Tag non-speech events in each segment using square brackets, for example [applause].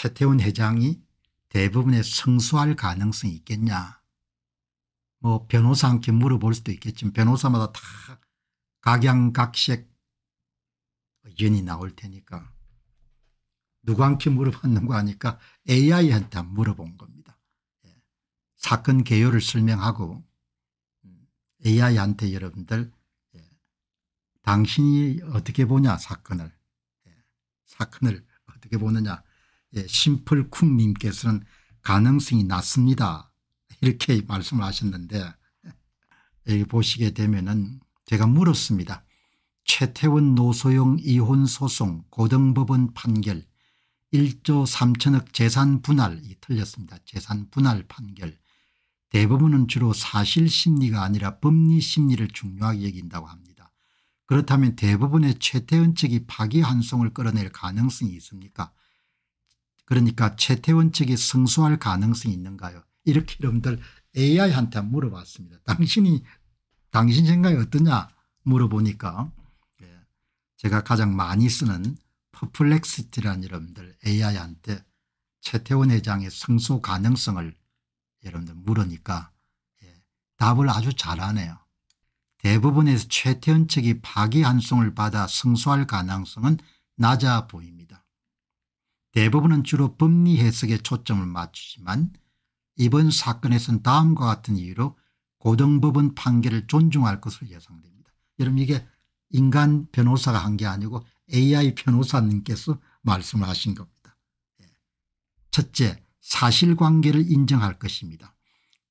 최태훈 회장이 대부분의 승소할 가능성이 있겠냐 뭐 변호사한테 물어볼 수도 있겠지만 변호사마다 다 각양각색 의견이 나올 테니까 누구한테 물어봤는거아니까 AI한테 물어본 겁니다. 예. 사건 개요를 설명하고 음, AI한테 여러분들 예. 당신이 어떻게 보냐 사건을 예. 사건을 어떻게 보느냐 예, 심플쿵님께서는 가능성이 낮습니다. 이렇게 말씀을 하셨는데 여기 보시게 되면 은 제가 물었습니다. 최태원 노소영 이혼소송 고등법원 판결 1조 3천억 재산 분할 이 틀렸습니다. 재산 분할 판결 대부분은 주로 사실 심리가 아니라 법리 심리를 중요하게 여긴다고 합니다. 그렇다면 대부분의 최태원 측이 파기환송을 끌어낼 가능성이 있습니까 그러니까 최태원 측이 승소할 가능성이 있는가요 이렇게 여러분들 AI한테 물어봤습니다. 당신이 당신 생각이 어떠냐 물어보니까 예, 제가 가장 많이 쓰는 퍼플렉시티라는 여러분들 AI한테 최태원 회장의 승소 가능성을 여러분들 물으니까 예, 답을 아주 잘하네요. 대부분에서 최태원 측이 파기환송을 받아 승소할 가능성은 낮아 보입니다. 대부분은 주로 법리 해석에 초점을 맞추지만 이번 사건에서는 다음과 같은 이유로 고등법원 판결을 존중할 것으로 예상됩니다. 여러분 이게 인간 변호사가 한 게 아니고 AI 변호사님께서 말씀을 하신 겁니다. 예. 첫째 사실관계를 인정할 것입니다.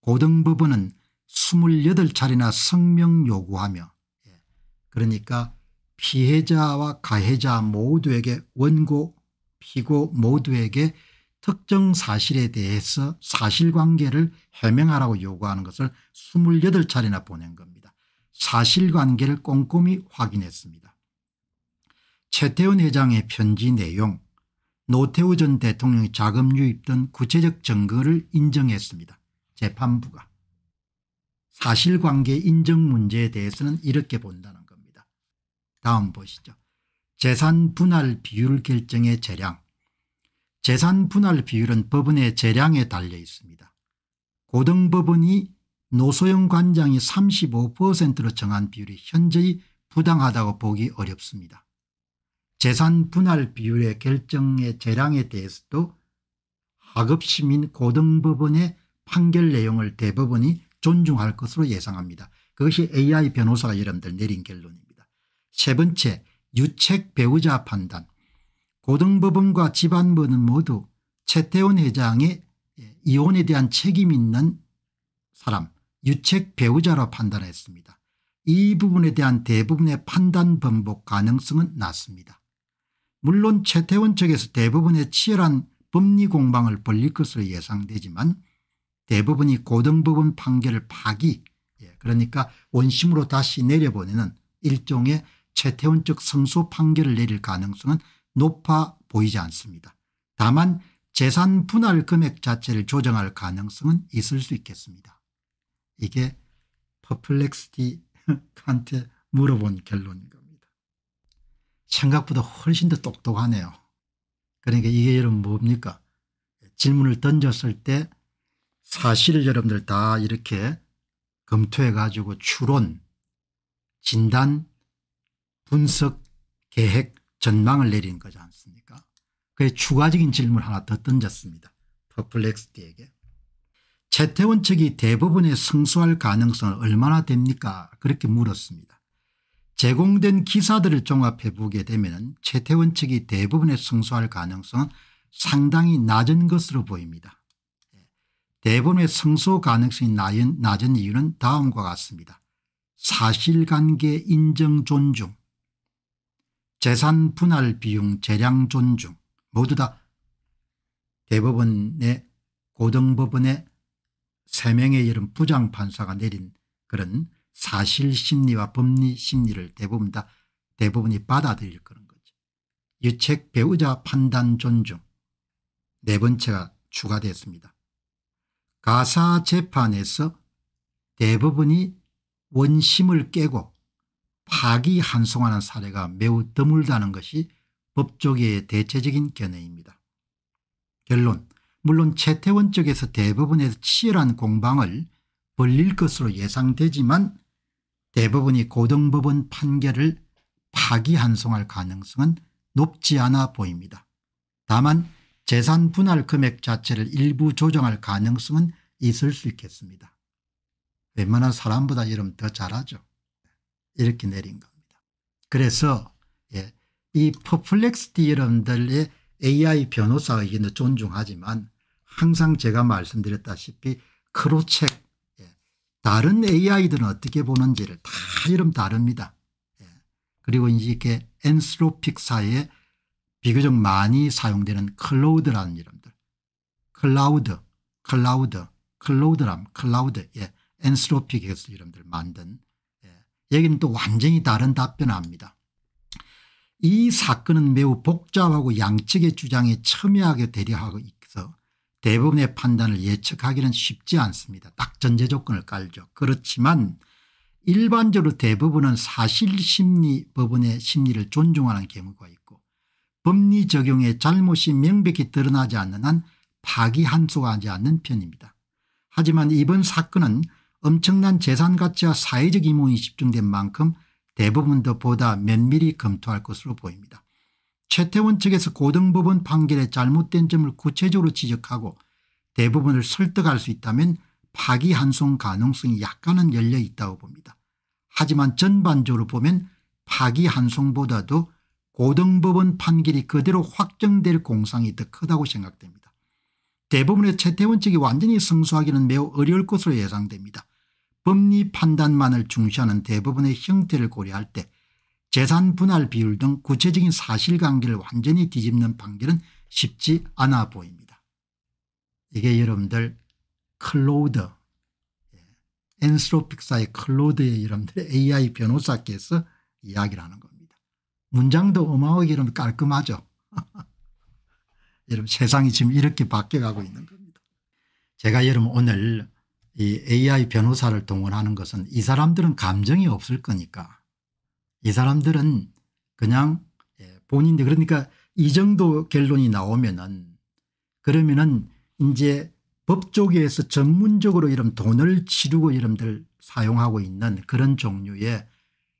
고등법원은 28차례나 성명 요구하며 예. 그러니까 피해자와 가해자 모두에게 원고 피고 모두에게 특정 사실에 대해서 사실관계를 해명하라고 요구하는 것을 28차례나 보낸 겁니다. 사실관계를 꼼꼼히 확인했습니다. 최태원 회장의 편지 내용 노태우 전 대통령이 자금 유입 등 구체적 증거를 인정했습니다. 재판부가. 사실관계 인정 문제에 대해서는 이렇게 본다는 겁니다. 다음 보시죠. 재산 분할 비율 결정의 재량 재산 분할 비율은 법원의 재량에 달려 있습니다. 고등법원이 노소영 관장이 35%로 정한 비율이 현저히 부당하다고 보기 어렵습니다. 재산 분할 비율의 결정의 재량에 대해서도 하급시민 고등법원의 판결 내용을 대법원이 존중할 것으로 예상합니다. 그것이 AI 변호사가 여러분들 내린 결론입니다. 세 번째 유책 배우자 판단 고등법원과 집안부는 모두 최태원 회장의 예, 이혼에 대한 책임 있는 사람 유책 배우자로 판단했습니다. 이 부분에 대한 대부분의 판단 번복 가능성은 낮습니다. 물론 최태원 측에서 대부분의 치열한 법리 공방을 벌릴 것으로 예상되지만 대부분이 고등법원 판결을 파기 예, 그러니까 원심으로 다시 내려보내는 일종의 최태원적 성소 판결을 내릴 가능성은 높아 보이지 않습니다. 다만 재산 분할 금액 자체를 조정할 가능성은 있을 수 있겠습니다. 이게 퍼플렉스티 칸트에 물어본 결론인 겁니다. 생각보다 훨씬 더 똑똑하네요. 그러니까 이게 여러분 뭡니까 질문을 던졌을 때 사실을 여러분들 다 이렇게 검토해 가지고 추론, 진단, 분석 계획 전망을 내린 거지 않습니까 그의 추가적인 질문 하나 더 던졌습니다. 퍼플렉스티에게. 채태원 측이 대법원에 승소할 가능성은 얼마나 됩니까 그렇게 물었습니다. 제공된 기사들을 종합해 보게 되면 채태원 측이 대법원에 승소할 가능성은 상당히 낮은 것으로 보입니다. 대법원의 승소 가능성이 낮은 이유는 다음과 같습니다. 사실관계 인정 존중 재산 분할 비용 재량 존중 모두 다 대법원의 고등법원의 3명의 이런 부장판사가 내린 그런 사실심리와 법리심리를 대부분 다 대부분이 받아들일 그런 거죠. 유책 배우자 판단 존중 네 번째가 추가됐습니다. 가사 재판에서 대법원이 원심을 깨고 파기한송하는 사례가 매우 드물다는 것이 법조계의 대체적인 견해입니다. 결론 물론 최태원 쪽에서 대부분에서 치열한 공방을 벌릴 것으로 예상되지만 대부분이 고등법원 판결을 파기한송할 가능성은 높지 않아 보입니다. 다만 재산 분할 금액 자체를 일부 조정할 가능성은 있을 수 있겠습니다. 웬만한 사람보다 이름 더 잘하죠. 이렇게 내린 겁니다. 그래서 예, 이 퍼플렉스티 여러분들의 AI 변호사 의견도 존중하지만 항상 제가 말씀드렸다시피 크로책 예, 다른 AI들은 어떻게 보는지를 다 이름 다릅니다. 예, 그리고 이렇게 엔스로픽사에 비교적 많이 사용되는 클로우드라는 이름들 클라우드 클라우드 클로우드람 클라우드 예, 엔스로픽에서 이름들 만든 여기는 또 완전히 다른 답변을 합니다. 이 사건은 매우 복잡하고 양측의 주장에 첨예하게 대려하고 있어 대부분의 판단을 예측하기는 쉽지 않습니다. 딱 전제 조건을 깔죠. 그렇지만 일반적으로 대부분은 사실심리 법원의 심리를 존중하는 경우가 있고 법리 적용에 잘못이 명백히 드러나지 않는 한 파기한소가 하지 않는 편입니다. 하지만 이번 사건은 엄청난 재산 가치와 사회적 이목이 집중된 만큼 대부분 더 보다 면밀히 검토할 것으로 보입니다. 최태원 측에서 고등법원 판결의 잘못된 점을 구체적으로 지적하고 대부분을 설득할 수 있다면 파기환송 가능성이 약간은 열려 있다고 봅니다. 하지만 전반적으로 보면 파기환송보다도 고등법원 판결이 그대로 확정될 공상이 더 크다고 생각됩니다. 대부분의 최태원 측이 완전히 승소하기는 매우 어려울 것으로 예상됩니다. 법리 판단만을 중시하는 대법원의 형태를 고려할 때 재산 분할 비율 등 구체적인 사실관계를 완전히 뒤집는 판결은 쉽지 않아 보입니다. 이게 여러분들 클로드 예, 엔스로픽사의 클로드의 여러분들 AI 변호사께서 이야기를 하는 겁니다. 문장도 어마어마하게 여러분 깔끔하죠. [laughs] 여러분 세상이 지금 이렇게 바뀌어가고 있는 겁니다. 제가 여러분 오늘 이 AI 변호사를 동원하는 것은 이 사람들은 감정이 없을 거니까 이 사람들은 그냥 예, 본인들 그러니까 이 정도 결론이 나오면은 그러면은 이제 법조계에서 전문적으로 이런 돈을 치르고 이런들 사용하고 있는 그런 종류의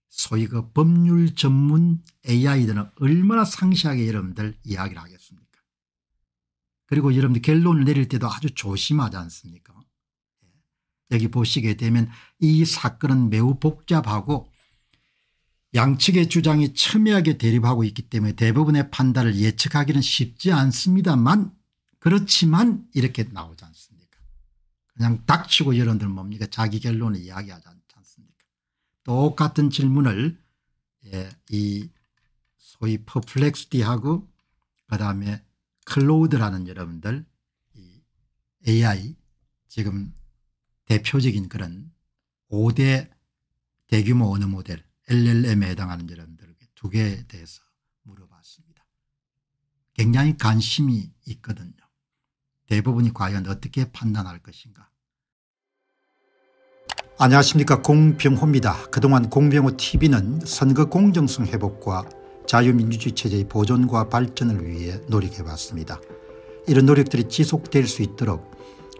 소위 그 법률 전문 AI들은 얼마나 상세하게 여러분들 이야기를 하겠습니까 그리고 여러분들 결론을 내릴 때도 아주 조심하지 않습니까 여기 보시게 되면 이 사건은 매우 복잡하고 양측의 주장이 첨예하게 대립하고 있기 때문에 대부분의 판단을 예측하기는 쉽지 않습니다만 그렇지만 이렇게 나오지 않습니까 그냥 닥치고 여러분들 뭡니까 자기 결론을 이야기하지 않지 않습니까 똑같은 질문을 예, 이 소위 퍼플렉스디하고 그다음에 클로우드라는 여러분들 이 AI 지금 대표적인 그런 5대 대규모 언어 모델 LLM에 해당하는 여러분들에게 두 개에 대해서 물어봤습니다. 굉장히 관심이 있거든요. 대부분이 과연 어떻게 판단할 것인가. 안녕하십니까 공병호입니다. 그동안 공병호 tv는 선거 공정성 회복과 자유민주주의 체제의 보존과 발전을 위해 노력해왔습니다. 이런 노력들이 지속될 수 있도록